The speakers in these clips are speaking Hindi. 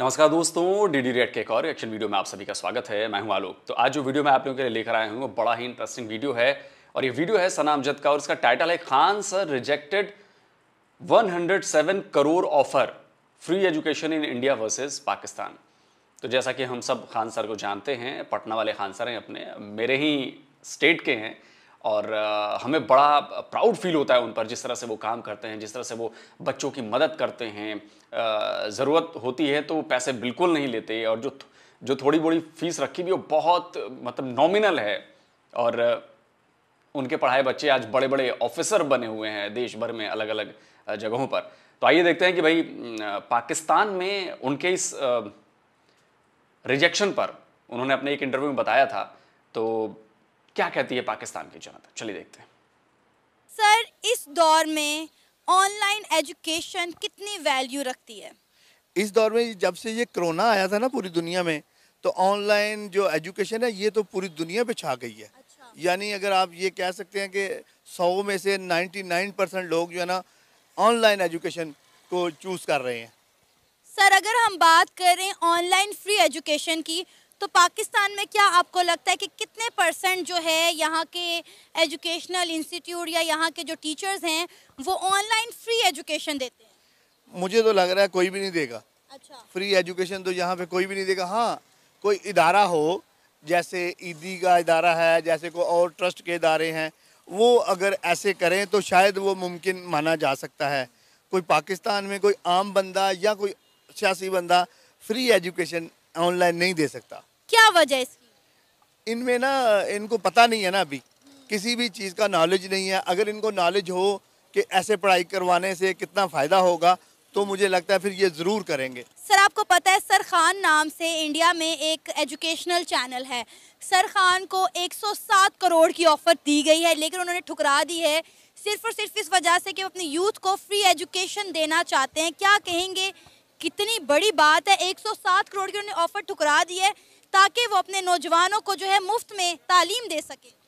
नमस्कार दोस्तों डी डी रेड के एक और एक्शन वीडियो में आप सभी का स्वागत है मैं हूं आलोक तो आज जो वीडियो मैं आप लोगों के लिए लेकर आया हूं वो बड़ा ही इंटरेस्टिंग वीडियो है और ये वीडियो है सना अमजद का और इसका टाइटल है Khan sir rejected 107 crore offer free education in India versus Pakistan तो जैसा कि हम सब खान सर को जानते हैं पटना वाले खान सर हैं अपने मेरे ही स्टेट के हैं और हमें बड़ा प्राउड फील होता है उन पर जिस तरह से वो काम करते हैं जिस तरह से वो बच्चों की मदद करते हैं ज़रूरत होती है तो पैसे बिल्कुल नहीं लेते और जो जो थोड़ी बड़ी फीस रखी भी वो बहुत मतलब नॉमिनल है और उनके पढ़ाए बच्चे आज बड़े बड़े ऑफिसर बने हुए हैं देश भर में अलग अलग जगहों पर तो आइए देखते हैं कि भाई पाकिस्तान में उनके इस रिजेक्शन पर उन्होंने अपने एक इंटरव्यू में बताया था तो क्या कहती है पाकिस्तान की जनता चलिए देखते हैं सर इस दौर में ऑनलाइन एजुकेशन कितनी वैल्यू रखती है इस दौर में जब से ये कोरोना आया था ना पूरी दुनिया में तो ऑनलाइन जो एजुकेशन है ये तो पूरी दुनिया पे छा गई है अच्छा। यानी अगर आप ये कह सकते हैं कि सौ में से 99 परसेंट लोग जो है ना ऑनलाइन एजुकेशन को चूज़ कर रहे हैं सर अगर हम बात करें ऑनलाइन फ्री एजुकेशन की तो पाकिस्तान में क्या आपको लगता है कि कितने परसेंट जो है यहाँ के एजुकेशनल इंस्टीट्यूट या यहाँ के जो टीचर्स हैं वो ऑनलाइन फ्री एजुकेशन देते हैं मुझे तो लग रहा है कोई भी नहीं देगा अच्छा फ्री एजुकेशन तो यहाँ पे कोई भी नहीं देगा हाँ कोई इदारा हो जैसे ईदी का इदारा है जैसे कोई और ट्रस्ट के इदारे हैं वो अगर ऐसे करें तो शायद वो मुमकिन माना जा सकता है कोई पाकिस्तान में कोई आम बंदा या कोई सियासी बंदा फ्री एजुकेशन ऑनलाइन नहीं दे सकता क्या वजह इसकी इनमें ना इनको पता नहीं है ना अभी किसी भी चीज़ का नॉलेज नहीं है अगर इनको नॉलेज हो कि ऐसे पढ़ाई करवाने से कितना फ़ायदा होगा तो मुझे लगता है फिर ये ज़रूर करेंगे सर आपको पता है सर खान नाम से इंडिया में एक एजुकेशनल चैनल है सर खान को 107 करोड़ की ऑफ़र दी गई है लेकिन उन्होंने ठुकरा दी है सिर्फ और सिर्फ इस वजह से कि वो अपने यूथ को फ्री एजुकेशन देना चाहते हैं क्या कहेंगे कितनी बड़ी बात है 107 करोड़ की उन्होंने ऑफ़र ठुकरा दी है ताकि वो अपने नौजवानों को जो है मुफ्त में तालीम दे सके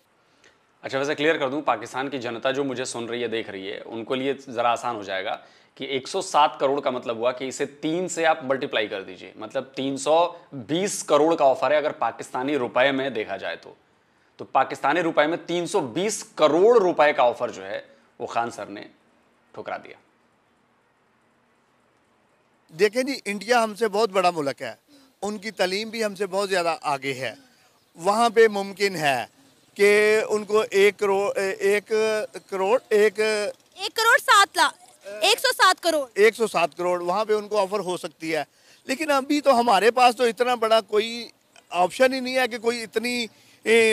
अच्छा वैसे क्लियर कर दूं पाकिस्तान की जनता जो मुझे सुन रही है देख रही है उनको लिए ज़रा आसान हो जाएगा कि 107 करोड़ का मतलब हुआ कि इसे तीन से आप मल्टीप्लाई कर दीजिए मतलब 320 करोड़ का ऑफर है अगर पाकिस्तानी रुपए में देखा जाए तो तो पाकिस्तानी रुपए में 320 करोड़ रुपए का ऑफर जो है वो खान सर ने ठुकरा दिया देखें जी इंडिया हमसे बहुत बड़ा मुल्क है उनकी तलीम भी हमसे बहुत ज़्यादा आगे है वहाँ पे मुमकिन है कि उनको एक करोड़ एक करोड़ एक एक करोड़ सात लाख एक सौ सात करोड़ एक सौ सात करोड़ वहाँ पे उनको ऑफर हो सकती है लेकिन अभी तो हमारे पास तो इतना बड़ा कोई ऑप्शन ही नहीं है कि कोई इतनी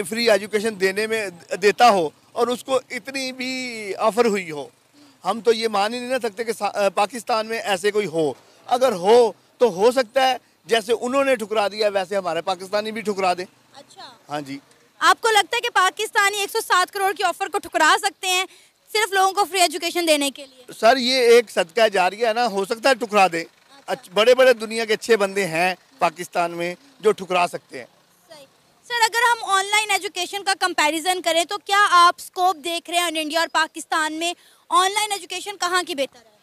फ्री एजुकेशन देने में देता हो और उसको इतनी भी ऑफर हुई हो हम तो ये मान ही नहीं ना सकते कि पाकिस्तान में ऐसे कोई हो अगर हो तो हो सकता है जैसे उन्होंने ठुकरा दिया वैसे हमारे पाकिस्तानी भी ठुकरा दे अच्छा हाँ जी आपको लगता है कि पाकिस्तानी 107 करोड़ की ऑफर को ठुकरा सकते हैं सिर्फ लोगों को फ्री एजुकेशन देने के लिए सर ये एक सदका जारी है ना हो सकता है ठुकरा दे अच्छा। बड़े बड़े दुनिया के अच्छे बंदे हैं पाकिस्तान में जो ठुकरा सकते हैं सर अगर हम ऑनलाइन एजुकेशन का कंपैरिजन करें तो क्या आप स्कोप देख रहे हैं इंडिया और पाकिस्तान में ऑनलाइन एजुकेशन कहाँ की बेहतर है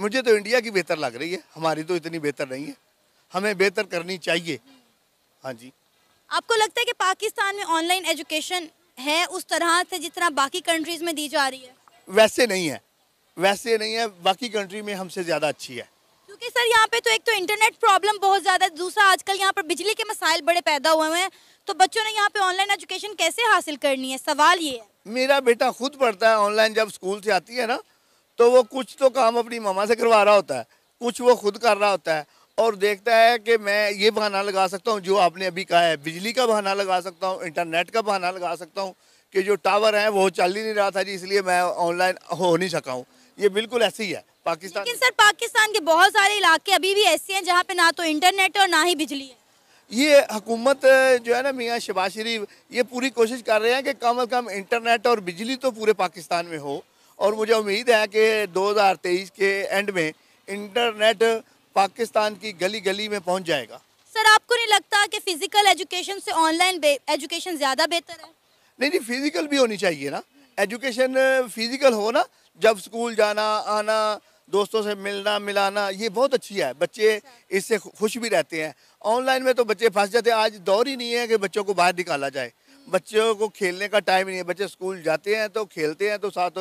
मुझे तो इंडिया की बेहतर लग रही है हमारी तो इतनी बेहतर नहीं है हमें बेहतर करनी चाहिए हाँ जी आपको लगता है कि पाकिस्तान में ऑनलाइन एजुकेशन है उस तरह से जिस तरह बाकी कंट्रीज में दी जा रही है वैसे नहीं है वैसे नहीं है बाकी कंट्री में हमसे ज़्यादा अच्छी है क्योंकि सर यहाँ पे तो एक तो इंटरनेट प्रॉब्लम बहुत ज़्यादा है दूसरा आजकल यहाँ पर बिजली के मसाइल बड़े पैदा हुए हैं तो बच्चों ने यहाँ पे ऑनलाइन एजुकेशन कैसे हासिल करनी है सवाल ये है मेरा बेटा खुद पढ़ता है ऑनलाइन जब स्कूल से आती है ना तो वो कुछ तो काम अपनी मामा से करवा रहा होता है कुछ वो खुद कर रहा होता है और देखता है कि मैं ये बहाना लगा सकता हूँ जो आपने अभी कहा है बिजली का बहाना लगा सकता हूँ इंटरनेट का बहाना लगा सकता हूँ कि जो टावर है वो चल ही नहीं रहा था जी इसलिए मैं ऑनलाइन हो नहीं सका हूँ ये बिल्कुल ऐसे ही है पाकिस्तान लेकिन सर पाकिस्तान के बहुत सारे इलाके अभी भी ऐसे हैं जहाँ पे ना तो इंटरनेट और ना ही बिजली है ये हुकूमत जो है ना मियाँ शबाज शरीफ ये पूरी कोशिश कर रहे हैं कि कम अज़ कम इंटरनेट और बिजली तो पूरे पाकिस्तान में हो और मुझे उम्मीद है कि दो के एंड में इंटरनेट पाकिस्तान की गली गली में पहुंच जाएगा सर आपको नहीं लगता कि फिजिकल एजुकेशन से ऑनलाइन एजुकेशन ज्यादा बेहतर है नहीं नहीं फिजिकल भी होनी चाहिए ना एजुकेशन फिजिकल हो ना जब स्कूल जाना आना दोस्तों से मिलना मिलाना ये बहुत अच्छी है बच्चे अच्छा। इससे खुश भी रहते हैं ऑनलाइन में तो बच्चे फंस जाते हैं आज दौर ही नहीं है कि बच्चों को बाहर निकाला जाए हम्म। बच्चों को खेलने का टाइम नहीं है बच्चे स्कूल जाते हैं तो खेलते हैं तो साथ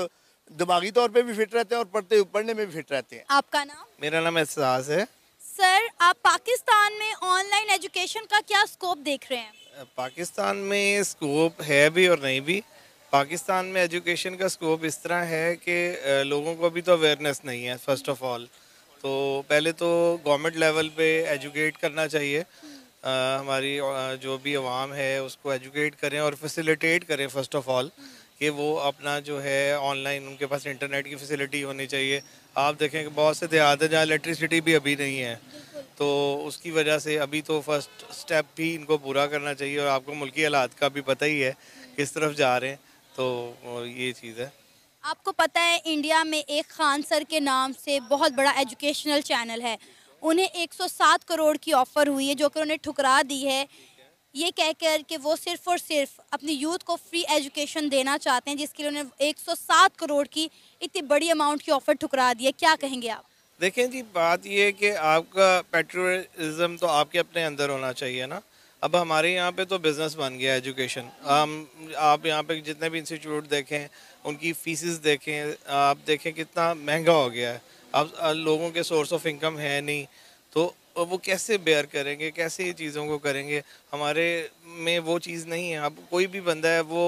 दिमागी तौर पे भी फिट रहते हैं और पढ़ते पढ़ने में भी फिट रहते हैं आपका नाम मेरा नाम एहसास है सर आप पाकिस्तान में ऑनलाइन एजुकेशन का क्या स्कोप देख रहे हैं पाकिस्तान में स्कोप है भी और नहीं भी पाकिस्तान में एजुकेशन का स्कोप इस तरह है कि लोगों को अभी तो अवेयरनेस नहीं है फर्स्ट ऑफ ऑल तो पहले तो गवर्नमेंट लेवल पे एजुकेट करना चाहिए आ, हमारी जो भी आवाम है उसको एजुकेट करें और फैसिलिटेट करें फर्स्ट ऑफ ऑल कि वो अपना जो है ऑनलाइन उनके पास इंटरनेट की फैसिलिटी होनी चाहिए आप देखें कि बहुत से देहात हैं जहाँ इलेक्ट्रिसिटी भी अभी नहीं है तो उसकी वजह से अभी तो फर्स्ट स्टेप भी इनको पूरा करना चाहिए और आपको मुल्की हालात का भी पता ही है किस तरफ जा रहे हैं तो ये चीज़ है आपको पता है इंडिया में एक खान सर के नाम से बहुत बड़ा एजुकेशनल चैनल है उन्हें 107 करोड़ की ऑफ़र हुई है जो कि उन्हें ठुकरा दी है ये कह कर कि वो सिर्फ और सिर्फ अपनी यूथ को फ्री एजुकेशन देना चाहते हैं जिसके लिए उन्हें 107 करोड़ की इतनी बड़ी अमाउंट की ऑफ़र ठुकरा दी है क्या कहेंगे आप देखें जी बात ये है कि आपका पेट्रोलिज्म तो आपके अपने अंदर होना चाहिए ना अब हमारे यहाँ पे तो बिज़नेस बन गया एजुकेशन हम आप यहाँ पे जितने भी इंस्टीट्यूट देखें उनकी फीसिस देखें आप देखें कितना महंगा हो गया है अब लोगों के सोर्स ऑफ इनकम है नहीं तो और वो कैसे बेयर करेंगे कैसे ये चीज़ों को करेंगे हमारे में वो चीज़ नहीं है अब कोई भी बंदा है वो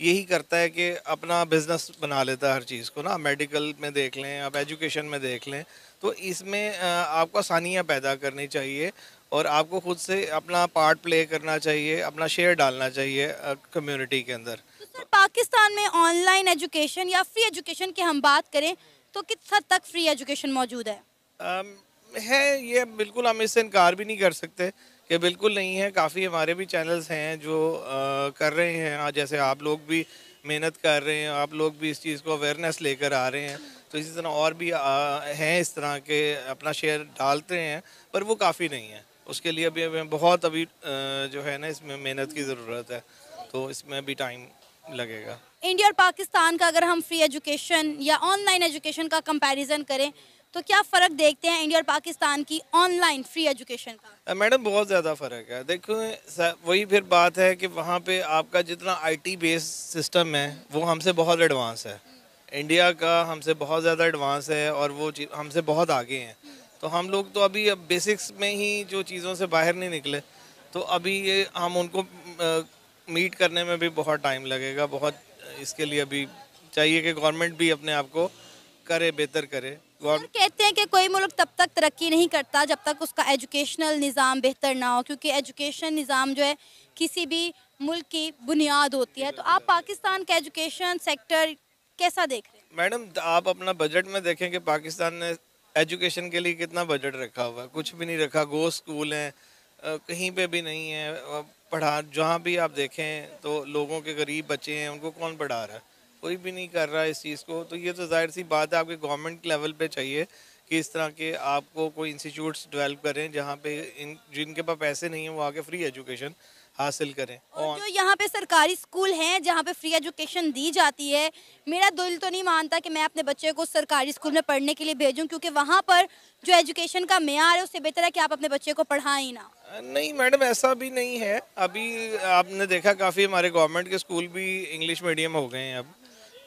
यही करता है कि अपना बिजनेस बना लेता है हर चीज़ को ना मेडिकल में देख लें आप एजुकेशन में देख लें तो इसमें आपको आसानियाँ पैदा करनी चाहिए और आपको खुद से अपना पार्ट प्ले करना चाहिए अपना शेयर डालना चाहिए कम्युनिटी के अंदर तो सर पाकिस्तान में ऑनलाइन एजुकेशन या फ्री एजुकेशन की हम बात करें तो किस हद तक फ्री एजुकेशन मौजूद है है ये बिल्कुल हम इससे इनकार भी नहीं कर सकते कि बिल्कुल नहीं है काफ़ी हमारे भी चैनल्स हैं जो आ, कर रहे हैं आज हाँ, जैसे आप लोग भी मेहनत कर रहे हैं आप लोग भी इस चीज़ को अवेयरनेस लेकर आ रहे हैं तो इसी तरह और भी हैं इस तरह के अपना शेयर डालते हैं पर वो काफ़ी नहीं है उसके लिए अभी हमें बहुत अभी जो है ना इसमें मेहनत की ज़रूरत है तो इसमें भी टाइम लगेगा इंडिया और पाकिस्तान का अगर हम फ्री एजुकेशन या ऑनलाइन एजुकेशन का कंपैरिजन करें तो क्या फ़र्क देखते हैं इंडिया और पाकिस्तान की ऑनलाइन फ्री एजुकेशन का मैडम बहुत ज़्यादा फ़र्क है देखो वही फिर बात है कि वहाँ पे आपका जितना आईटी बेस्ड सिस्टम है वो हमसे बहुत एडवांस है इंडिया का हमसे बहुत ज़्यादा एडवांस है और वो हमसे बहुत आगे हैं तो हम लोग तो अभी अब बेसिक्स में ही जो चीज़ों से बाहर नहीं निकले तो अभी ये हम उनको मीट करने में भी बहुत टाइम लगेगा बहुत इसके लिए अभी चाहिए कि गवर्नमेंट भी अपने आप को करे बेहतर करे कहते हैं कि कोई मुल्क तब तक तरक्की नहीं करता जब तक उसका एजुकेशनल निज़ाम बेहतर ना हो क्योंकि एजुकेशन निज़ाम जो है किसी भी मुल्क की बुनियाद होती है तो आप पाकिस्तान का एजुकेशन सेक्टर कैसा देख रहे हैं मैडम आप अपना बजट में देखें कि पाकिस्तान ने एजुकेशन के लिए कितना बजट रखा हुआ है कुछ भी नहीं रखा गो स्कूल हैं कहीं पे भी नहीं है पढ़ा जहाँ भी आप देखें तो लोगों के गरीब बच्चे हैं उनको कौन पढ़ा रहा है कोई भी नहीं कर रहा है इस चीज़ को तो ये तो जाहिर सी बात है आपके गवर्नमेंट लेवल पे चाहिए कि इस तरह के आपको कोई इंस्टीट्यूट्स डेवलप करें जहाँ पे इन जिनके पास पैसे नहीं है वो आके फ्री एजुकेशन हासिल करें और, जो यहाँ पे सरकारी स्कूल हैं जहाँ पे फ्री एजुकेशन दी जाती है मेरा दिल तो नहीं मानता कि मैं अपने बच्चे को सरकारी स्कूल में पढ़ने के लिए भेजूं क्योंकि वहाँ पर जो एजुकेशन का मैार है उससे बेहतर है कि आप अपने बच्चे को पढ़ाएं ना नहीं मैडम ऐसा भी नहीं है अभी आपने देखा काफ़ी हमारे गवर्नमेंट के स्कूल भी इंग्लिश मीडियम हो गए हैं अब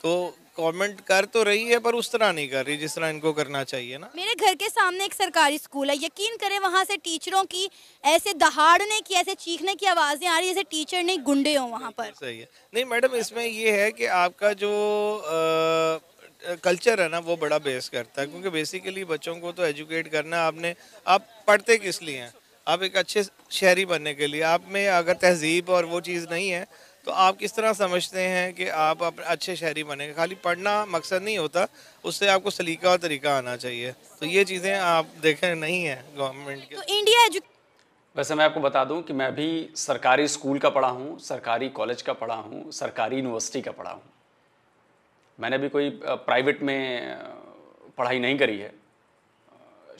तो गवर्नमेंट कर तो रही है पर उस तरह नहीं कर रही जिस तरह इनको करना चाहिए ना मेरे घर के सामने एक सरकारी स्कूल है यकीन करें वहाँ से टीचरों की ऐसे दहाड़ने की ऐसे चीखने की आवाज़ें आ रही जैसे टीचर नहीं गुंडे हों वहाँ पर सही है नहीं मैडम इसमें ये है कि आपका जो आ, कल्चर है ना वो बड़ा बेस करता है क्योंकि बेसिकली बच्चों को तो एजुकेट करना आपने आप पढ़ते किस लिए हैं आप एक अच्छे शहरी बनने के लिए आप में अगर तहजीब और वो चीज़ नहीं है तो आप किस तरह समझते हैं कि आप अपने अच्छे शहरी बनेंगे खाली पढ़ना मकसद नहीं होता उससे आपको सलीका और तरीका आना चाहिए तो ये चीज़ें आप देखें नहीं है गवर्नमेंट की तो इंडिया वैसे मैं आपको बता दूं कि मैं भी सरकारी स्कूल का पढ़ा हूं सरकारी कॉलेज का पढ़ा हूं सरकारी यूनिवर्सिटी का पढ़ा हूं मैंने भी कोई प्राइवेट में पढ़ाई नहीं करी है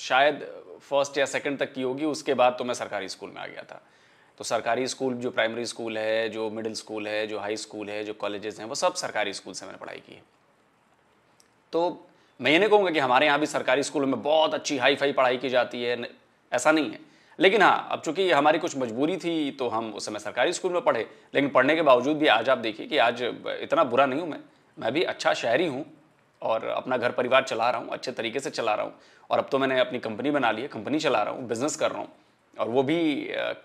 शायद फर्स्ट या सेकंड तक की होगी उसके बाद तो मैं सरकारी स्कूल में आ गया था तो सरकारी स्कूल जो प्राइमरी स्कूल है जो मिडिल स्कूल है जो हाई स्कूल है जो कॉलेजेस हैं वो सब सरकारी स्कूल से मैंने पढ़ाई की है तो मैं ये नहीं कहूँगा कि हमारे यहाँ भी सरकारी स्कूलों में बहुत अच्छी हाई फाई पढ़ाई की जाती है ऐसा नहीं है लेकिन हाँ अब चूंकि हमारी कुछ मजबूरी थी तो हम उस समय सरकारी स्कूल में पढ़े लेकिन पढ़ने के बावजूद भी आज आप देखिए कि आज इतना बुरा नहीं हूँ मैं मैं भी अच्छा शहरी हूँ और अपना घर परिवार चला रहा हूँ अच्छे तरीके से चला रहा हूँ और अब तो मैंने अपनी कंपनी बना ली है कंपनी चला रहा हूँ बिज़नेस कर रहा हूँ और वो भी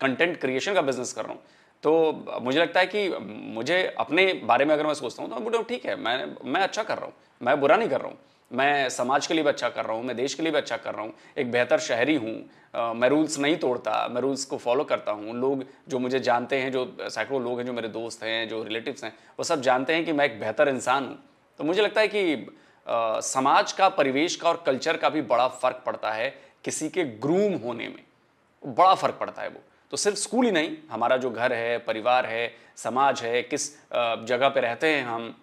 कंटेंट क्रिएशन का बिजनेस कर रहा हूँ तो मुझे लगता है कि मुझे अपने बारे में अगर मैं सोचता हूँ तो बोलो ठीक है मैं मैं अच्छा कर रहा हूँ मैं बुरा नहीं कर रहा हूँ मैं समाज के लिए भी अच्छा कर रहा हूँ मैं देश के लिए भी अच्छा कर रहा हूँ एक बेहतर शहरी हूँ मैं रूल्स नहीं तोड़ता मैं रूल्स को फॉलो करता हूँ लोग जो मुझे जानते हैं जो सैकड़ों लोग हैं जो मेरे दोस्त हैं जो रिलेटिव्स हैं वो सब जानते हैं कि मैं एक बेहतर इंसान हूँ तो मुझे लगता है कि समाज का परिवेश का और कल्चर का भी बड़ा फर्क पड़ता है किसी के ग्रूम होने में बड़ा फर्क पड़ता है वो तो सिर्फ स्कूल ही नहीं हमारा जो घर है परिवार है समाज है किस जगह पे रहते हैं हम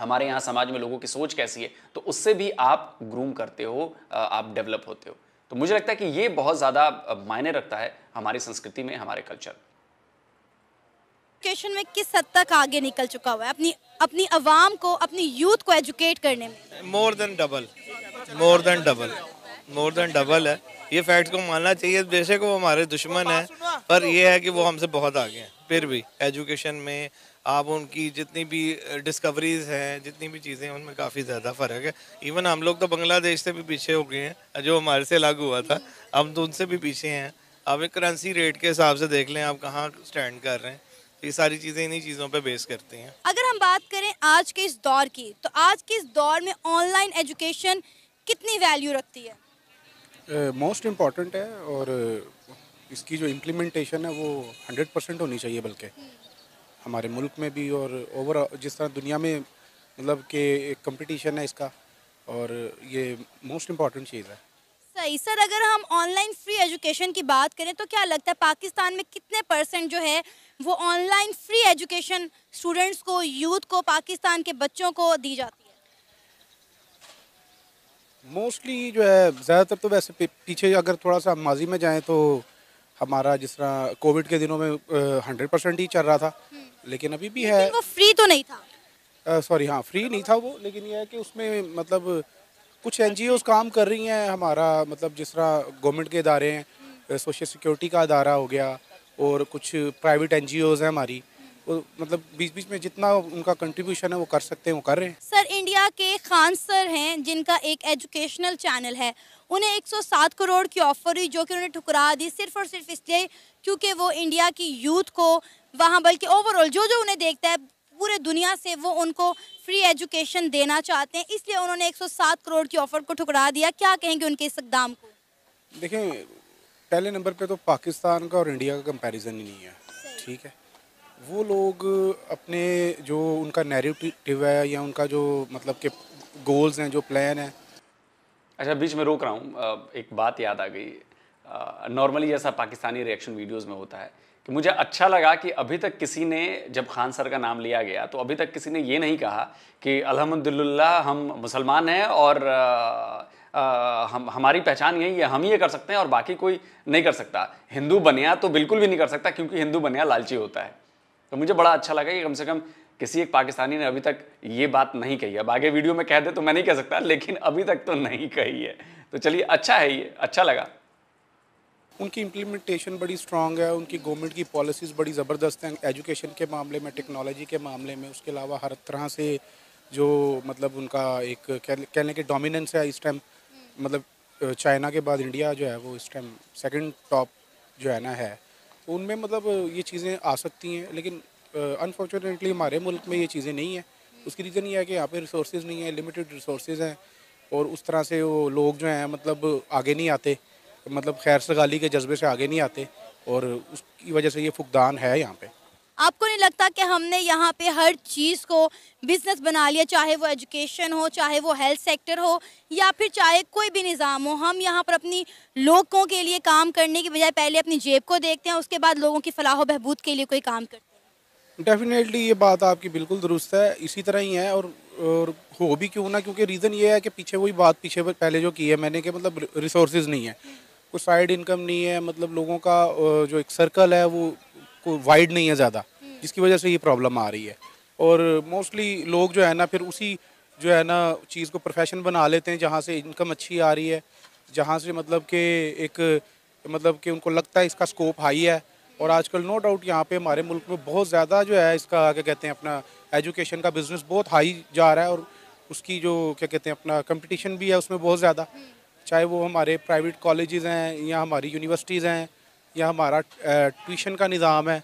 हमारे यहाँ समाज में लोगों की सोच कैसी है तो उससे भी आप ग्रूम करते हो आप डेवलप होते हो तो मुझे लगता है कि ये बहुत ज़्यादा मायने रखता है हमारी संस्कृति में हमारे कल्चर में एजुकेशन में किस हद तक आगे निकल चुका हुआ है अपनी अपनी आवाम को अपनी यूथ को एजुकेट करने में more than double more than double more than double है ये फैक्ट को मानना चाहिए बेशक वो हमारे दुश्मन है पर ये है कि वो हमसे बहुत आगे हैं फिर भी एजुकेशन में आप उनकी जितनी भी डिस्कवरीज हैं जितनी भी चीज़ें उनमें काफ़ी ज़्यादा फ़र्क है इवन हम लोग तो बांग्लादेश से भी पीछे हो गए हैं जो हमारे से अलग हुआ था हम तो उनसे भी पीछे हैं आप एक करेंसी रेट के हिसाब से देख लें आप कहाँ स्टैंड कर रहे हैं ये सारी चीज़ें इन्हीं चीज़ों पे बेस करती हैं अगर हम बात करें आज के इस दौर की तो आज के इस दौर में ऑनलाइन एजुकेशन कितनी वैल्यू रखती है मोस्ट uh, इम्पॉर्टेंट है और uh, इसकी जो इम्प्लीमेंटेशन है वो हंड्रेड परसेंट होनी चाहिए बल्कि हमारे मुल्क में भी और ओवर जिस तरह दुनिया में मतलब कि एक कंपटीशन है इसका और ये मोस्ट इम्पॉर्टेंट चीज़ है सही सर अगर हम ऑनलाइन फ्री एजुकेशन की बात करें तो क्या लगता है पाकिस्तान में कितने परसेंट जो है वो ऑनलाइन फ्री एजुकेशन स्टूडेंट्स को यूथ को पाकिस्तान के बच्चों को दी जाती है मोस्टली जो है ज़्यादातर तो वैसे पीछे अगर थोड़ा सा माजी में जाएँ तो हमारा जिस तरह कोविड के दिनों में हंड्रेड परसेंट ही चल रहा था हम्म। लेकिन अभी भी है वो फ्री तो नहीं था सॉरी हाँ फ्री नहीं था वो लेकिन यह है कि उसमें मतलब कुछ एन काम कर रही हैं हमारा मतलब जिस तरह गवर्नमेंट के इदारे हैं सोशल हम्म। सिक्योरिटी का अदारा हो गया और कुछ प्राइवेट एन हैं हमारी मतलब बीच बीच में जितना उनका कंट्रीब्यूशन है वो कर सकते हैं वो कर रहे हैं सर इंडिया के खान सर हैं जिनका एक एजुकेशनल चैनल है उन्हें 107 करोड़ की ऑफर हुई जो कि उन्हें ठुकरा दी सिर्फ और सिर्फ इसलिए क्योंकि वो इंडिया की यूथ को वहाँ बल्कि ओवरऑल जो जो उन्हें देखता है पूरे दुनिया से वो उनको फ्री एजुकेशन देना चाहते हैं इसलिए उन्होंने एक करोड़ की ऑफर को ठुकरा दिया क्या कहेंगे उनके इस इकदाम को देखें पहले नंबर पर तो पाकिस्तान का और इंडिया का कंपेरिजन ही नहीं है ठीक है वो लोग अपने जो उनका नैरेटिव है या उनका जो मतलब के गोल्स हैं जो प्लान है अच्छा बीच में रोक रहा हूँ एक बात याद आ गई नॉर्मली जैसा पाकिस्तानी रिएक्शन वीडियोस में होता है कि मुझे अच्छा लगा कि अभी तक किसी ने जब खान सर का नाम लिया गया तो अभी तक किसी ने ये नहीं कहा कि अलहमदिल्ला हम मुसलमान हैं और आ, आ, हम हमारी पहचान यही है हम ये कर सकते हैं और बाकी कोई नहीं कर सकता हिंदू बनिया तो बिल्कुल भी नहीं कर सकता क्योंकि हिंदू बनिया लालची होता है तो मुझे बड़ा अच्छा लगा कि कम से कम किसी एक पाकिस्तानी ने अभी तक ये बात नहीं कही अब आगे वीडियो में कह दे तो मैं नहीं कह सकता लेकिन अभी तक तो नहीं कही है तो चलिए अच्छा है ये अच्छा लगा उनकी इम्प्लीमेंटेशन बड़ी स्ट्रांग है उनकी गवर्नमेंट की पॉलिसीज़ बड़ी ज़बरदस्त हैं एजुकेशन के मामले में टेक्नोलॉजी के मामले में उसके अलावा हर तरह से जो मतलब उनका एक कहने के डोमिनेंस है इस टाइम मतलब चाइना के बाद इंडिया जो है वो इस टाइम सेकंड टॉप जो है ना है उनमें मतलब ये चीज़ें आ सकती हैं लेकिन अनफॉर्चुनेटली हमारे मुल्क में ये चीज़ें नहीं हैं उसकी रीज़न ये है कि यहाँ पे रिसोर्स नहीं है लिमिटेड रिसोर्स हैं और उस तरह से वो लोग जो हैं मतलब आगे नहीं आते मतलब खैर सगाली के जज्बे से आगे नहीं आते और उसकी वजह से ये फुकदान है यहाँ पर आपको नहीं लगता कि हमने यहाँ पे हर चीज़ को बिजनेस बना लिया चाहे वो एजुकेशन हो चाहे वो हेल्थ सेक्टर हो या फिर चाहे कोई भी निज़ाम हो हम यहाँ पर अपनी लोगों के लिए काम करने की बजाय पहले अपनी जेब को देखते हैं उसके बाद लोगों की फलाह बहबूद के लिए कोई काम करते हैं डेफिनेटली ये बात आपकी बिल्कुल दुरुस्त है इसी तरह ही है और, और हो भी क्यों ना क्योंकि रीज़न ये है कि पीछे वही बात पीछे पहले जो की है मैंने कि मतलब रिसोर्सेज नहीं है कोई साइड इनकम नहीं है मतलब लोगों का जो एक सर्कल है वो को वाइड नहीं है ज़्यादा हम्म। जिसकी वजह से ये प्रॉब्लम आ रही है और मोस्टली लोग जो है ना फिर उसी जो है ना चीज़ को प्रोफेशन बना लेते हैं जहाँ से इनकम अच्छी आ रही है जहाँ से मतलब कि एक मतलब कि उनको लगता है इसका स्कोप हाई है और आजकल नो डाउट यहाँ पे हमारे मुल्क में बहुत ज़्यादा जो है इसका क्या कहते हैं अपना एजुकेशन का बिज़नेस बहुत हाई जा रहा है और उसकी जो क्या कहते हैं अपना कंपटीशन भी है उसमें बहुत ज़्यादा हम्म। चाहे वो हमारे प्राइवेट कॉलेजेस हैं या हमारी यूनिवर्सिटीज़ हैं या हमारा ट्यूशन का निज़ाम है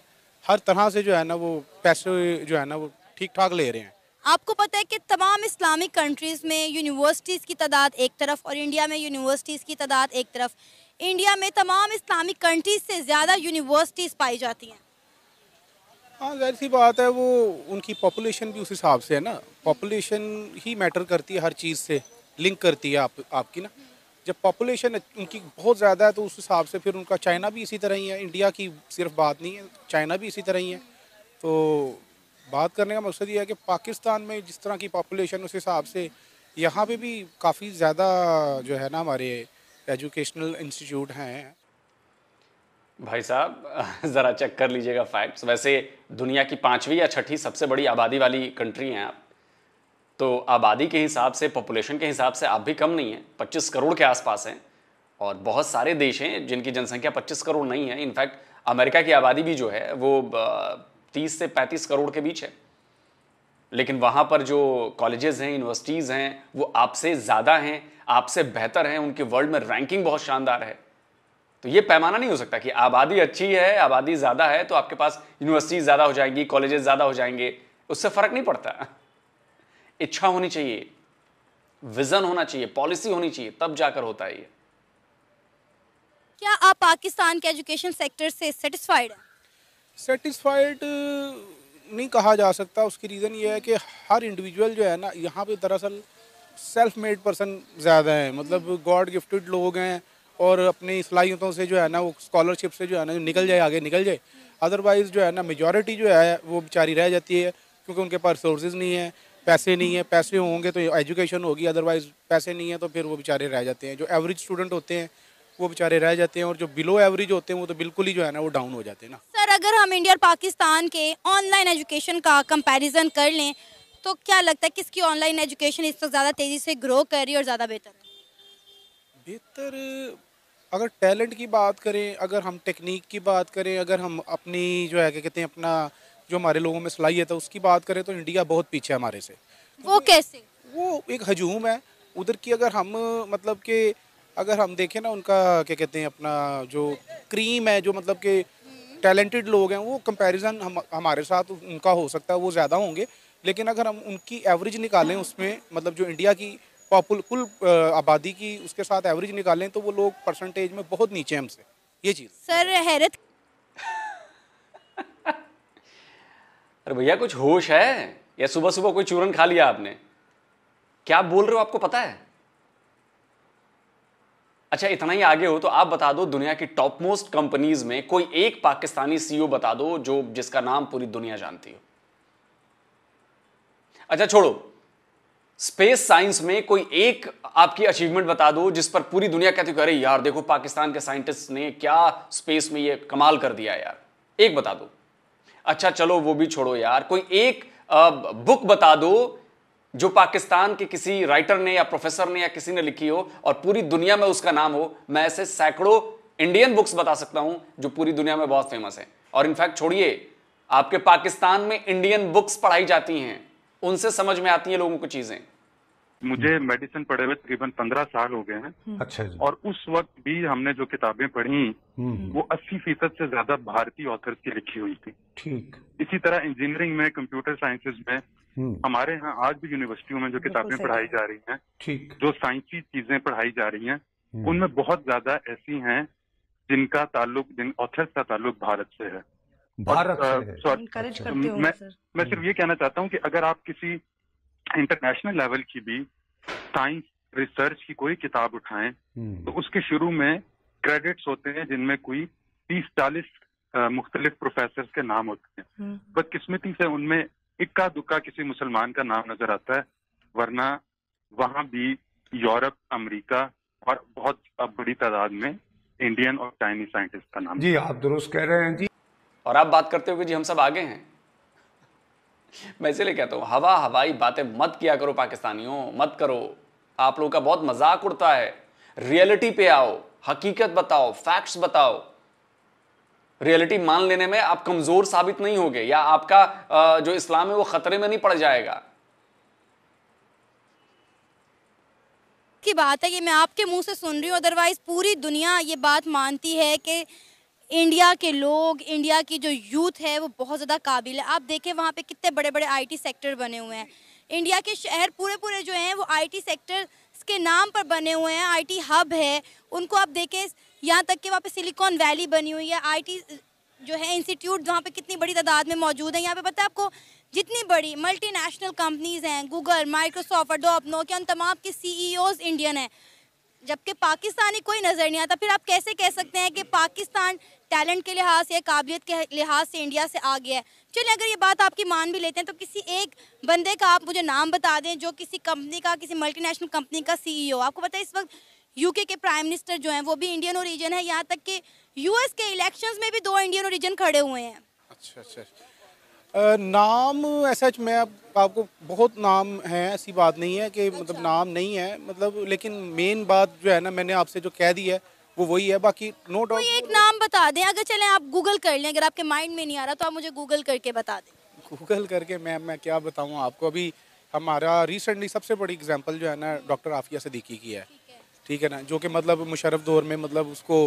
हर तरह से जो है ना वो पैसे जो है ना वो ठीक ठाक ले रहे हैं आपको पता है कि तमाम इस्लामिक कंट्रीज़ में यूनिवर्सिटीज़ की तादाद एक तरफ और इंडिया में यूनिवर्सिटीज़ की तादाद एक तरफ इंडिया में तमाम इस्लामिक कंट्रीज़ से ज़्यादा यूनिवर्सिटीज़ पाई जाती हैं हाँ जहर सी बात है वो उनकी पॉपुलेशन भी उस हिसाब से है ना पॉपुलेशन ही मैटर करती है हर चीज़ से लिंक करती है आप आपकी ना जब पॉपुलेशन उनकी बहुत ज़्यादा है तो उस हिसाब से फिर उनका चाइना भी इसी तरह ही है इंडिया की सिर्फ बात नहीं है चाइना भी इसी तरह ही है तो बात करने का मकसद ये है कि पाकिस्तान में जिस तरह की पॉपुलेशन उस हिसाब से यहाँ पे भी काफ़ी ज़्यादा जो है ना हमारे एजुकेशनल इंस्टीट्यूट हैं भाई साहब ज़रा चेक कर लीजिएगा फैक्ट्स वैसे दुनिया की पाँचवीं या छठी सबसे बड़ी आबादी वाली कंट्री हैं आप तो आबादी के हिसाब से पॉपुलेशन के हिसाब से आप भी कम नहीं हैं पच्चीस करोड़ के आसपास हैं और बहुत सारे देश हैं जिनकी जनसंख्या पच्चीस करोड़ नहीं है इनफैक्ट अमेरिका की आबादी भी जो है वो तीस से पैंतीस करोड़ के बीच है लेकिन वहाँ पर जो कॉलेजेस हैं यूनिवर्सिटीज़ हैं वो आपसे ज़्यादा हैं आपसे बेहतर हैं उनकी वर्ल्ड में रैंकिंग बहुत शानदार है तो ये पैमाना नहीं हो सकता कि आबादी अच्छी है आबादी ज़्यादा है तो आपके पास यूनिवर्सिटीज़ ज़्यादा हो जाएंगी कॉलेजेस ज़्यादा हो जाएंगे उससे फ़र्क नहीं पड़ता इच्छा होनी चाहिए विजन होना चाहिए पॉलिसी होनी चाहिए तब जाकर होता है ये क्या आप पाकिस्तान के एजुकेशन सेक्टर से सेटिस्फाइड हैं सेटिस्फाइड नहीं कहा जा सकता उसकी रीज़न ये है कि हर इंडिविजुअल जो है ना यहाँ पे दरअसल सेल्फ मेड पर्सन ज़्यादा हैं मतलब गॉड गिफ्टेड लोग हैं और अपनी सलाहियतों से जो है ना वो स्कॉलरशिप से जो है ना निकल जाए आगे निकल जाए अदरवाइज़ जो है ना मेजॉरिटी जो है वो बेचारी रह जाती है क्योंकि उनके पास रिसोर्स नहीं है पैसे नहीं है पैसे होंगे तो एजुकेशन होगी अदरवाइज पैसे नहीं है तो फिर वो बेचारे रह जाते हैं जो एवरेज स्टूडेंट होते हैं वो बेचारे रह जाते हैं और जो बिलो एवरेज होते हैं वो तो बिल्कुल ही जो है ना वो डाउन हो जाते हैं ना सर अगर हम इंडिया और पाकिस्तान के ऑनलाइन एजुकेशन का कंपेरिजन कर लें तो क्या लगता है किसकी ऑनलाइन एजुकेशन इस तो ज़्यादा तेज़ी से ग्रो कर रही है और ज़्यादा बेहतर बेहतर अगर टैलेंट की बात करें अगर हम टेक्निक की बात करें अगर हम अपनी जो है क्या कहते हैं अपना जो हमारे लोगों में सलाहियत है तो उसकी बात करें तो इंडिया बहुत पीछे हमारे से वो कैसे वो एक हजूम है उधर की अगर हम मतलब के अगर हम देखें ना उनका क्या कहते हैं अपना जो क्रीम है जो मतलब के टैलेंटेड लोग हैं वो कंपैरिजन हम हमारे साथ उनका हो सकता है वो ज़्यादा होंगे लेकिन अगर हम उनकी एवरेज निकालें उसमें मतलब जो इंडिया की पॉपुल कुल आबादी की उसके साथ एवरेज निकालें तो वो लोग परसेंटेज में बहुत नीचे हमसे ये चीज़ सर हैरत अरे भैया कुछ होश है या सुबह सुबह कोई चूरन खा लिया आपने क्या आप बोल रहे हो आपको पता है अच्छा इतना ही आगे हो तो आप बता दो दुनिया की टॉप मोस्ट कंपनीज में कोई एक पाकिस्तानी सीईओ e बता दो जो जिसका नाम पूरी दुनिया जानती हो अच्छा छोड़ो स्पेस साइंस में कोई एक आपकी अचीवमेंट बता दो जिस पर पूरी दुनिया कहती अरे यार देखो पाकिस्तान के साइंटिस्ट ने क्या स्पेस में ये कमाल कर दिया यार एक बता दो अच्छा चलो वो भी छोड़ो यार कोई एक बुक बता दो जो पाकिस्तान के किसी राइटर ने या प्रोफेसर ने या किसी ने लिखी हो और पूरी दुनिया में उसका नाम हो मैं ऐसे सैकड़ों इंडियन बुक्स बता सकता हूं जो पूरी दुनिया में बहुत फेमस है और इनफैक्ट छोड़िए आपके पाकिस्तान में इंडियन बुक्स पढ़ाई जाती हैं उनसे समझ में आती है लोगों को चीज़ें मुझे मेडिसिन पढ़े हुए तकरीबन पंद्रह साल हो गए हैं हम्म। अच्छा जी। और उस वक्त भी हमने जो किताबें पढ़ी हम्म, हम्म। वो अस्सी फीसद से ज्यादा भारतीय ऑथर्स की लिखी हुई थी ठीक इसी तरह इंजीनियरिंग में कंप्यूटर साइंसेज में हमारे यहाँ आज भी यूनिवर्सिटियों में जो किताबें पढ़ाई जा रही हैं ठीक जो साइंसी चीजें पढ़ाई जा रही हैं उनमें बहुत ज्यादा ऐसी हैं जिनका ताल्लुक जिन ऑथर्स का ताल्लुक भारत से है भारत और, अच्छा। मैं मैं सिर्फ ये कहना चाहता हूँ कि अगर आप किसी इंटरनेशनल लेवल की भी साइंस रिसर्च की कोई किताब उठाएं हम्म। तो उसके शुरू में क्रेडिट्स होते हैं जिनमें कोई तीस चालीस मुख्तलिफ प्रोफेसर के नाम होते हैं हम्म। बदकिस्मती से उनमें इक्का दुक्का किसी मुसलमान का नाम नजर आता है वरना वहां भी यूरोप अमेरिका और बहुत बड़ी तादाद में इंडियन और चाइनीज साइंटिस्ट का नाम जी आप दुरुस्त कह रहे हैं जी और आप बात करते हुए जी हम सब आगे हैं मैं इसीलिए कहता हूँ हवा हवाई बातें मत किया करो पाकिस्तानियों मत करो आप लोगों का बहुत मजाक उड़ता है रियलिटी पे आओ हकीकत बताओ फैक्ट्स बताओ रियलिटी मान लेने में आप कमजोर साबित नहीं होगे या आपका जो इस्लाम है वो खतरे में नहीं पड़ जाएगा की बात है ये मैं आपके मुंह से सुन रही हूँ अदरवाइज पूरी दुनिया ये बात मानती है कि इंडिया के लोग इंडिया की जो यूथ है वो बहुत ज़्यादा काबिल है आप देखें वहाँ पे कितने बड़े बड़े आईटी सेक्टर बने हुए हैं इंडिया के शहर पूरे पूरे जो हैं वो आईटी सेक्टर के नाम पर बने हुए हैं आईटी हब है उनको आप देखें यहाँ तक कि वहाँ पे सिलिकॉन वैली बनी हुई है आईटी जो है इंस्टीट्यूट वहाँ पर कितनी बड़ी तादाद में मौजूद है यहाँ पर पता है आपको जितनी बड़ी नेशनल कंपनीज़ हैं गूगल माइक्रोसॉफ्ट अपनो नोकिया उन तमाम के सीईओज इंडियन e हैं जबकि पाकिस्तानी कोई नज़र नहीं आता फिर आप कैसे कह सकते हैं कि पाकिस्तान टैलेंट के लिहाज से काबिलियत के लिहाज से इंडिया से आ गया है चलिए अगर ये बात आपकी मान भी लेते हैं तो किसी एक बंदे का आप मुझे नाम बता दें जो किसी कंपनी का किसी मल्टीनेशनल कंपनी का सी e आपको पता है इस वक्त यूके के प्राइम मिनिस्टर जो हैं वो भी इंडियन ओरिजिन है यहाँ तक कि यूएस के इलेक्शंस में भी दो इंडियन ओरिजिन खड़े हुए हैं अच्छा अच्छा, अच्छा। नाम ऐसा मैं आप, आपको बहुत नाम हैं ऐसी बात नहीं है कि मतलब अच्छा। मतलब नाम नहीं है मतलब लेकिन मेन बात जो है ना मैंने आपसे जो कह दी है वो वही है बाकी नो डाउट एक नाम बता दें अगर चले आप गूगल कर लें अगर आपके माइंड में नहीं आ रहा तो आप मुझे गूगल करके बता दें गूगल करके मैम मैं क्या बताऊँ आपको अभी हमारा रिसेंटली सबसे बड़ी एग्जाम्पल जो है ना डॉक्टर आफिया सदीकी की है ठीक है ना जो कि मतलब मुशरफ दौर में मतलब उसको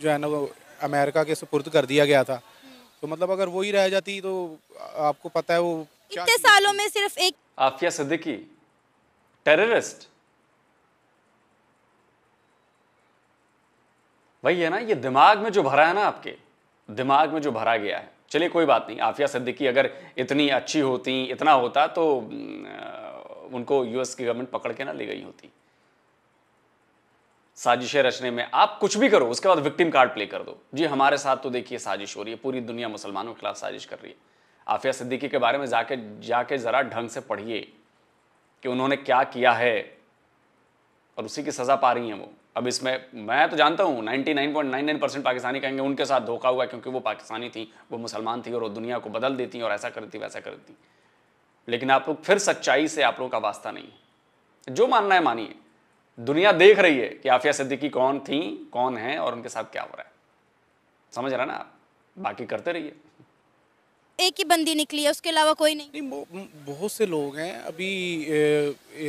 जो है ना वो अमेरिका के सुपुर्द कर दिया गया था हम्म। तो मतलब अगर वही रह जाती तो आपको पता है वो इतने सालों में सिर्फ एक आफिया सदीकी टेररिस्ट वही है ना ये दिमाग में जो भरा है ना आपके दिमाग में जो भरा गया है चलिए कोई बात नहीं आफिया सिद्दीकी अगर इतनी अच्छी होती इतना होता तो उनको यूएस की गवर्नमेंट पकड़ के ना ले गई होती साजिशें रचने में आप कुछ भी करो उसके बाद विक्टिम कार्ड प्ले कर दो जी हमारे साथ तो देखिए साजिश हो रही है पूरी दुनिया मुसलमानों के खिलाफ साजिश कर रही है आफिया सिद्दीकी के बारे में जाके जाके ज़रा ढंग से पढ़िए कि उन्होंने क्या किया है और उसी की सज़ा पा रही हैं वो अब इसमें मैं तो जानता हूँ 99.99 परसेंट पाकिस्तानी कहेंगे उनके साथ धोखा हुआ क्योंकि वो पाकिस्तानी थी वो मुसलमान थी और वो दुनिया को बदल देती और ऐसा करती वैसा करती लेकिन आप लोग फिर सच्चाई से आप लोगों का वास्ता नहीं जो मानना है मानिए दुनिया देख रही है कि आफिया सिद्दीकी कौन थी कौन है और उनके साथ क्या हो रहा है समझ रहे ना आप बाकी करते रहिए एक ही बंदी निकली है उसके अलावा कोई नहीं, नहीं बहुत से लोग हैं अभी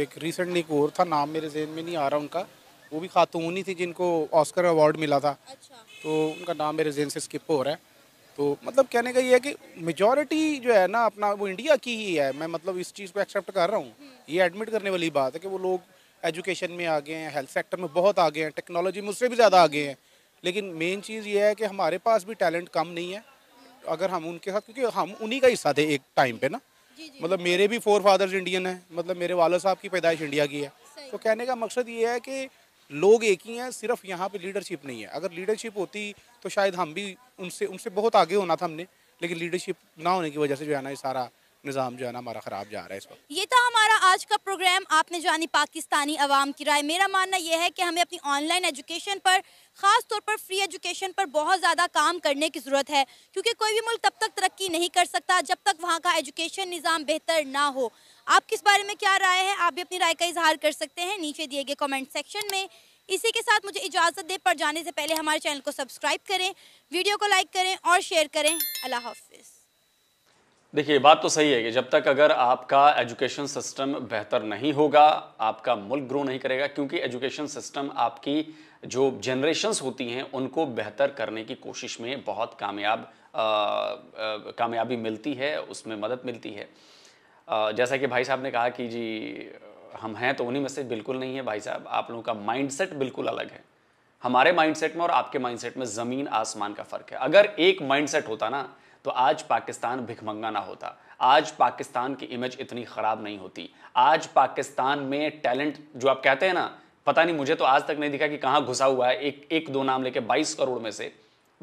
एक रिसेंटली एक और था नाम मेरे जहन में नहीं आ रहा उनका वो भी खातून ही थी जिनको ऑस्कर अवार्ड मिला था अच्छा। तो उनका नाम मेरे जेन से स्किप हो रहा है तो मतलब कहने का ये है कि मेजॉरिटी जो है ना अपना वो इंडिया की ही है मैं मतलब इस चीज़ को एक्सेप्ट कर रहा हूँ हम्म। ये एडमिट करने वाली बात है कि वो लोग एजुकेशन में आगे हैं हेल्थ सेक्टर में बहुत आगे हैं टेक्नोलॉजी में उससे भी ज़्यादा आगे हैं लेकिन मेन चीज़ ये है कि हमारे पास भी टैलेंट कम नहीं है अगर हम उनके साथ क्योंकि हम उन्हीं का हिस्सा थे एक टाइम पे ना मतलब मेरे भी फोर फादर्स इंडियन हैं मतलब मेरे वालद साहब की पैदाइश इंडिया की है तो कहने का मकसद ये है कि लोग एक ही हैं सिर्फ यहाँ पे लीडरशिप नहीं है अगर लीडरशिप होती तो शायद हम भी उनसे उनसे बहुत आगे होना था हमने लेकिन लीडरशिप ना होने की वजह से जो है ना ये सारा निज़ाम जो है ना हमारा ख़राब जा रहा है इस वक्त ये था हमारा आज का प्रोग्राम आपने जानी पाकिस्तानी आवाम की राय मेरा मानना यह है कि हमें अपनी ऑनलाइन एजुकेशन पर ख़ास तौर पर फ्री एजुकेशन पर बहुत ज़्यादा काम करने की ज़रूरत है क्योंकि कोई भी मुल्क तब तक तरक्की नहीं कर सकता जब तक वहाँ का एजुकेशन निज़ाम बेहतर ना हो आप किस बारे में क्या राय है आप भी अपनी राय का इजहार कर सकते हैं नीचे दिए गए कॉमेंट सेक्शन में इसी के साथ मुझे इजाज़त दे पर जाने से पहले हमारे चैनल को सब्सक्राइब करें वीडियो को लाइक करें और शेयर करें अल्लाह हाफिज़ देखिए बात तो सही है कि जब तक अगर आपका एजुकेशन सिस्टम बेहतर नहीं होगा आपका मुल्क ग्रो नहीं करेगा क्योंकि एजुकेशन सिस्टम आपकी जो जनरेशन्स होती हैं उनको बेहतर करने की कोशिश में बहुत कामयाब कामयाबी मिलती है उसमें मदद मिलती है आ, जैसा कि भाई साहब ने कहा कि जी हम हैं तो उन्हीं में से बिल्कुल नहीं है भाई साहब आप लोगों का माइंडसेट बिल्कुल अलग है हमारे माइंडसेट में और आपके माइंडसेट में ज़मीन आसमान का फ़र्क है अगर एक माइंडसेट होता ना तो आज पाकिस्तान भिखमंगा ना होता आज पाकिस्तान की इमेज इतनी ख़राब नहीं होती आज पाकिस्तान में टैलेंट जो आप कहते हैं ना पता नहीं मुझे तो आज तक नहीं दिखा कि कहाँ घुसा हुआ है एक एक दो नाम लेके 22 करोड़ में से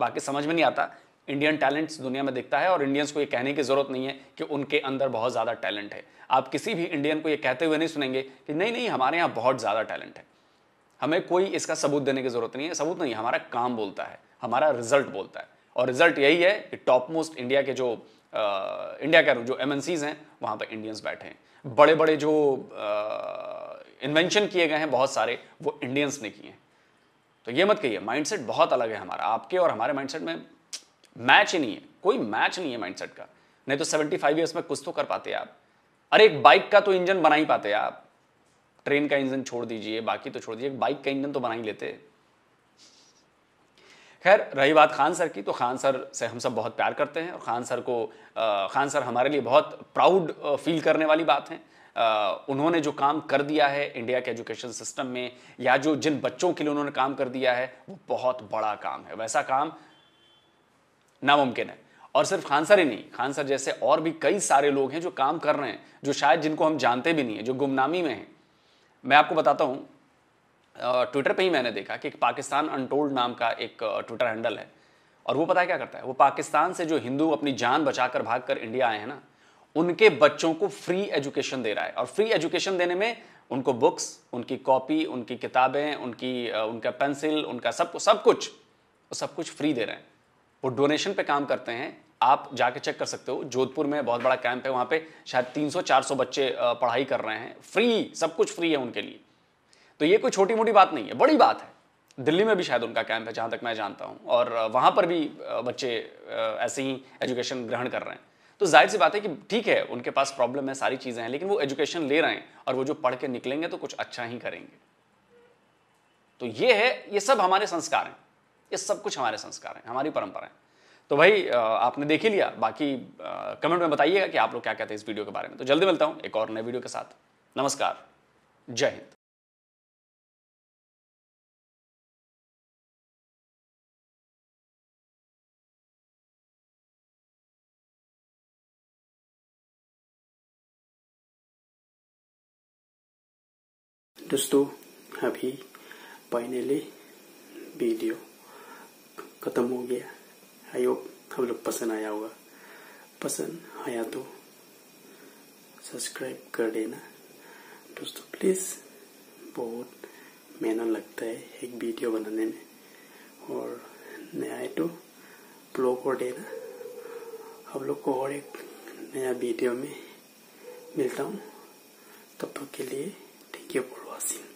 बाकी समझ में नहीं आता इंडियन टैलेंट्स दुनिया में दिखता है और इंडियंस को ये कहने की ज़रूरत नहीं है कि उनके अंदर बहुत ज़्यादा टैलेंट है आप किसी भी इंडियन को ये कहते हुए नहीं सुनेंगे कि नहीं नहीं हमारे यहाँ बहुत ज़्यादा टैलेंट है हमें कोई इसका सबूत देने की ज़रूरत नहीं है सबूत नहीं हमारा काम बोलता है हमारा रिजल्ट बोलता है और रिजल्ट यही है कि टॉप मोस्ट इंडिया के जो आ, इंडिया का जो एम हैं वहां पर इंडियंस बैठे हैं बड़े बड़े जो इन्वेंशन किए गए हैं बहुत सारे वो इंडियंस ने किए हैं तो ये मत कहिए माइंडसेट बहुत अलग है हमारा आपके और हमारे माइंडसेट में मैच ही नहीं है कोई मैच नहीं है माइंडसेट का नहीं तो 75 फाइव ईयर्स में कुछ तो कर पाते आप अरे एक बाइक का तो इंजन बना ही पाते आप ट्रेन का इंजन छोड़ दीजिए बाकी तो छोड़ दीजिए बाइक का इंजन तो बना ही लेते खैर रही बात खान सर की तो खान सर से हम सब बहुत प्यार करते हैं और खान सर को खान सर हमारे लिए बहुत प्राउड फील करने वाली बात है उन्होंने जो काम कर दिया है इंडिया के एजुकेशन सिस्टम में या जो जिन बच्चों के लिए उन्होंने काम कर दिया है वो बहुत बड़ा काम है वैसा काम नामुमकिन है और सिर्फ खान सर ही नहीं खान सर जैसे और भी कई सारे लोग हैं जो काम कर रहे हैं जो शायद जिनको हम जानते भी नहीं हैं जो गुमनामी में हैं मैं आपको बताता हूँ ट्विटर पे ही मैंने देखा कि पाकिस्तान अनटोल्ड नाम का एक ट्विटर हैंडल है और वो पता है क्या करता है वो पाकिस्तान से जो हिंदू अपनी जान बचाकर भागकर इंडिया आए हैं ना उनके बच्चों को फ्री एजुकेशन दे रहा है और फ्री एजुकेशन देने में उनको बुक्स उनकी कॉपी उनकी किताबें उनकी उनका पेंसिल उनका सब सब कुछ वो सब कुछ फ्री दे रहे हैं वो डोनेशन पे काम करते हैं आप जाके चेक कर सकते हो जोधपुर में बहुत बड़ा कैंप है वहाँ पे शायद 300-400 बच्चे पढ़ाई कर रहे हैं फ्री सब कुछ फ्री है उनके लिए तो ये कोई छोटी मोटी बात नहीं है बड़ी बात है दिल्ली में भी शायद उनका कैंप है जहाँ तक मैं जानता हूँ और वहाँ पर भी बच्चे ऐसे ही एजुकेशन ग्रहण कर रहे हैं तो जाहिर सी बात है कि ठीक है उनके पास प्रॉब्लम है सारी चीज़ें हैं लेकिन वो एजुकेशन ले रहे हैं और वो जो पढ़ के निकलेंगे तो कुछ अच्छा ही करेंगे तो ये है ये सब हमारे संस्कार हैं ये सब कुछ हमारे संस्कार हैं हमारी परंपराएं है। तो भाई आपने देख ही लिया बाकी कमेंट में बताइएगा कि आप लोग क्या कहते हैं इस वीडियो के बारे में तो जल्दी मिलता हूँ एक और नए वीडियो के साथ नमस्कार जय हिंद दोस्तों अभी फाइनली वीडियो ख़त्म हो गया आई होप हम लोग पसंद आया होगा पसंद आया तो सब्सक्राइब कर देना दोस्तों प्लीज़ बहुत मेहनत लगता है एक वीडियो बनाने में और नया है तो ब्लॉग और देना हम लोग को और एक नया वीडियो में मिलता हूँ तब तक के लिए थैंक यू Awesome.